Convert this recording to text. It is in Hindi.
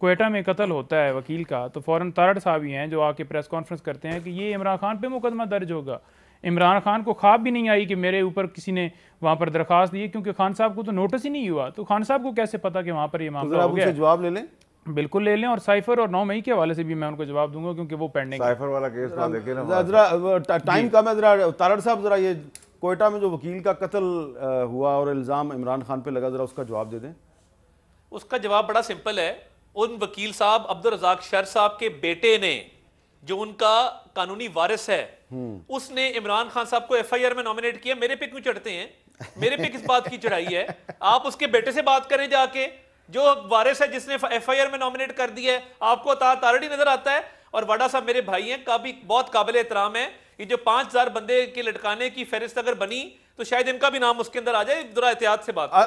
कोयटा में कत्ल होता है वकील का तो फ़ौरन तारड़ साहब ही हैं जो आके प्रेस कॉन्फ्रेंस करते हैं कि ये इमरान खान पे मुकदमा दर्ज होगा इमरान खान को ख्वाब भी नहीं आई कि मेरे ऊपर किसी ने वहाँ पर दरख्वास्त दी क्योंकि खान साहब को तो नोटिस ही नहीं हुआ तो खान साहब को कैसे पता कि वहाँ पर ये मामला तो हो गया जवाब ले लें बिल्कुल ले लें और साइफर और नौ मई के हवाले से भी मैं उनको जवाब दूंगा क्योंकि वो पेंडिंग साइफर वाला केस टाइम कम है जरा तारड़ साहब जरा ये कोयटा में जो वकील का कत्ल हुआ और इल्ज़ाम इमरान खान पर लगा जरा उसका जवाब दे दें उसका जवाब बड़ा सिंपल है उन वकील साहब अब्दुल रजाक शर साहब के बेटे ने जो उनका कानूनी वारिस है हम्म। उसने इमरान खान साहब को एफ आई आर में नॉमिनेट किया मेरे पे क्यों चढ़ते हैं मेरे पे किस बात की चढ़ाई है आप उसके बेटे से बात करें जाके जो वारिस है जिसने एफ आई आर में नॉमिनेट कर दिया है आपको तारडी नजर आता है और वाडा साहब मेरे भाई हैं काफी बहुत काबिल एहतराम है ये जो पांच हजार बंदे के लटकाने की फहरिस्त अगर बनी तो शायद इनका भी नाम उसके अंदर आ जाए जरा एहतियात से बात